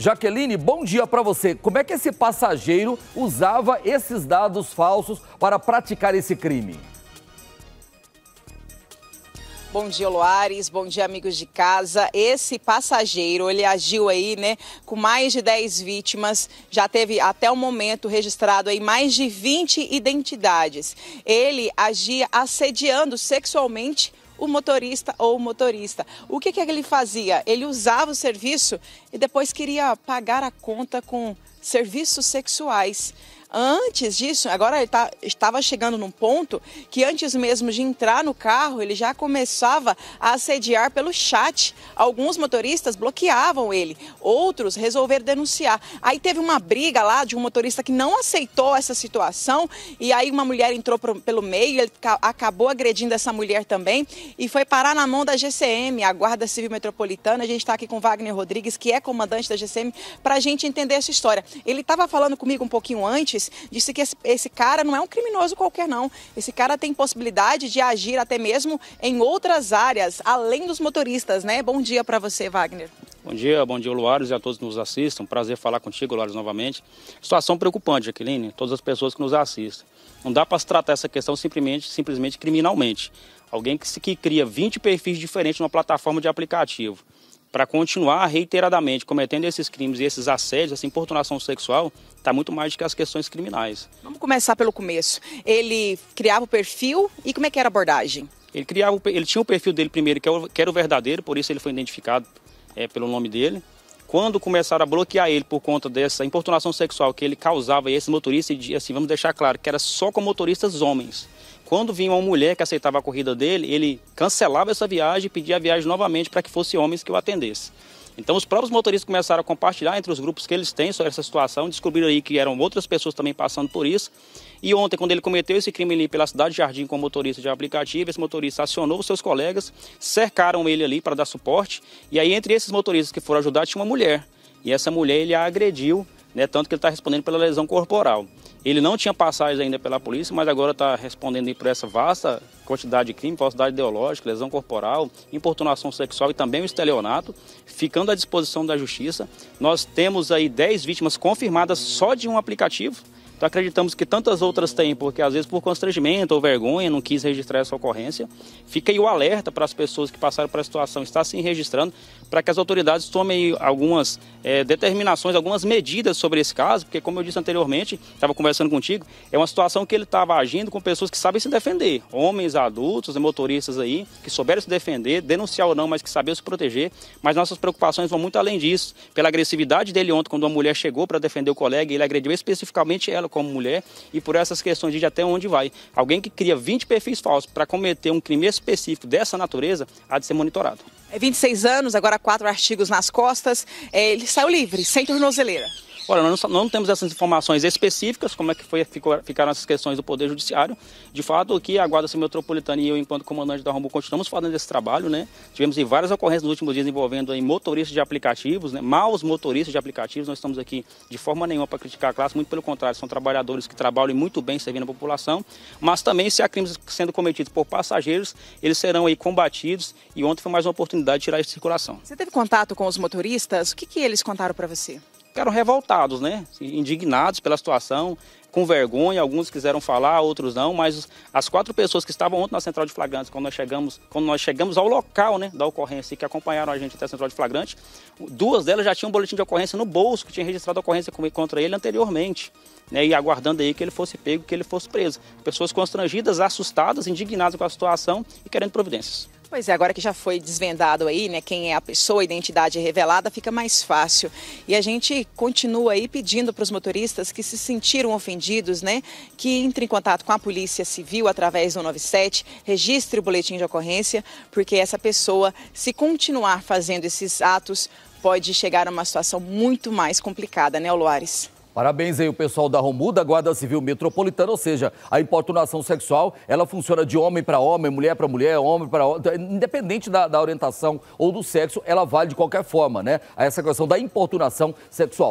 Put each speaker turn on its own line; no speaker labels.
Jaqueline, bom dia para você. Como é que esse passageiro usava esses dados falsos para praticar esse crime?
Bom dia, Loares. Bom dia, amigos de casa. Esse passageiro, ele agiu aí, né, com mais de 10 vítimas. Já teve até o momento registrado aí mais de 20 identidades. Ele agia assediando sexualmente o motorista ou o motorista. O que, que ele fazia? Ele usava o serviço e depois queria pagar a conta com serviços sexuais. Antes disso, agora ele tá, estava chegando num ponto que antes mesmo de entrar no carro, ele já começava a assediar pelo chat. Alguns motoristas bloqueavam ele, outros resolveram denunciar. Aí teve uma briga lá de um motorista que não aceitou essa situação e aí uma mulher entrou pro, pelo meio, ele acabou agredindo essa mulher também e foi parar na mão da GCM, a Guarda Civil Metropolitana. A gente está aqui com Wagner Rodrigues, que é comandante da GCM, para a gente entender essa história. Ele estava falando comigo um pouquinho antes disse que esse, esse cara não é um criminoso qualquer, não. Esse cara tem possibilidade de agir até mesmo em outras áreas, além dos motoristas, né? Bom dia para você, Wagner.
Bom dia, bom dia, Luares, e a todos que nos assistam. Prazer falar contigo, Luares, novamente. Situação preocupante, Jaqueline, todas as pessoas que nos assistem. Não dá para se tratar essa questão simplesmente, simplesmente criminalmente. Alguém que, se, que cria 20 perfis diferentes numa plataforma de aplicativo para continuar reiteradamente cometendo esses crimes e esses assédios, essa importunação sexual, está muito mais do que as questões criminais. Vamos começar pelo
começo. Ele criava o perfil e como é que era a abordagem?
Ele, criava, ele tinha o perfil dele primeiro, que era é o, que o verdadeiro, por isso ele foi identificado é, pelo nome dele. Quando começaram a bloquear ele por conta dessa importunação sexual que ele causava e esse motorista, e assim, vamos deixar claro que era só com motoristas homens. Quando vinha uma mulher que aceitava a corrida dele, ele cancelava essa viagem e pedia a viagem novamente para que fosse homens que o atendesse. Então os próprios motoristas começaram a compartilhar entre os grupos que eles têm sobre essa situação, descobriram aí que eram outras pessoas também passando por isso. E ontem, quando ele cometeu esse crime ali pela cidade de Jardim com o motorista de aplicativo, esse motorista acionou os seus colegas, cercaram ele ali para dar suporte. E aí, entre esses motoristas que foram ajudar, tinha uma mulher. E essa mulher ele a agrediu né? Tanto que ele está respondendo pela lesão corporal. Ele não tinha passagem ainda pela polícia, mas agora está respondendo por essa vasta quantidade de crime, falsidade ideológica, lesão corporal, importunação sexual e também o estelionato, ficando à disposição da justiça. Nós temos aí 10 vítimas confirmadas só de um aplicativo, então acreditamos que tantas outras têm, porque às vezes por constrangimento ou vergonha não quis registrar essa ocorrência. Fica aí o alerta para as pessoas que passaram para a situação estar se registrando, para que as autoridades tomem algumas é, determinações, algumas medidas sobre esse caso, porque como eu disse anteriormente, estava conversando contigo, é uma situação que ele estava agindo com pessoas que sabem se defender, homens, adultos, motoristas aí, que souberam se defender, denunciar ou não, mas que sabiam se proteger. Mas nossas preocupações vão muito além disso, pela agressividade dele ontem, quando uma mulher chegou para defender o colega, ele agrediu especificamente ela como mulher e por essas questões de até onde vai. Alguém que cria 20 perfis falsos para cometer um crime específico dessa natureza há de ser monitorado.
É 26 anos, agora quatro artigos nas costas. É, ele saiu livre, sem tornozeleira
agora nós não temos essas informações específicas, como é que foi, ficou, ficaram essas questões do Poder Judiciário. De fato, aqui a Guarda Metropolitana e eu, enquanto comandante da Rombo, continuamos fazendo esse trabalho, né? Tivemos aí, várias ocorrências nos últimos dias envolvendo aí, motoristas de aplicativos, né? maus motoristas de aplicativos. Nós estamos aqui de forma nenhuma para criticar a classe, muito pelo contrário, são trabalhadores que trabalham muito bem servindo a população. Mas também, se há crimes sendo cometidos por passageiros, eles serão aí combatidos. E ontem foi mais uma oportunidade de tirar isso de circulação. Você
teve contato com os motoristas? O que, que eles contaram para
você? ficaram revoltados, né? Indignados pela situação, com vergonha. Alguns quiseram falar, outros não. Mas as quatro pessoas que estavam ontem na central de flagrantes, quando nós chegamos, quando nós chegamos ao local, né, da ocorrência, que acompanharam a gente até a central de flagrante, duas delas já tinham um boletim de ocorrência no bolso que tinha registrado a ocorrência contra ele anteriormente, né? E aguardando aí que ele fosse pego, que ele fosse preso. Pessoas constrangidas, assustadas, indignadas com a situação e querendo providências.
Pois é, agora que já foi desvendado aí, né, quem é a pessoa, a identidade revelada, fica mais fácil. E a gente continua aí pedindo para os motoristas que se sentiram ofendidos, né, que entrem em contato com a Polícia Civil através do 97, registre o boletim de ocorrência, porque essa pessoa, se continuar fazendo esses atos, pode chegar a uma situação muito mais complicada, né, Luares?
Parabéns aí o pessoal da Romu, da Guarda Civil Metropolitana, ou seja, a importunação sexual, ela funciona de homem para homem, mulher para mulher, homem para homem, então, independente da, da, orientação ou do sexo, ela vale de qualquer forma, né? Essa questão da importunação sexual.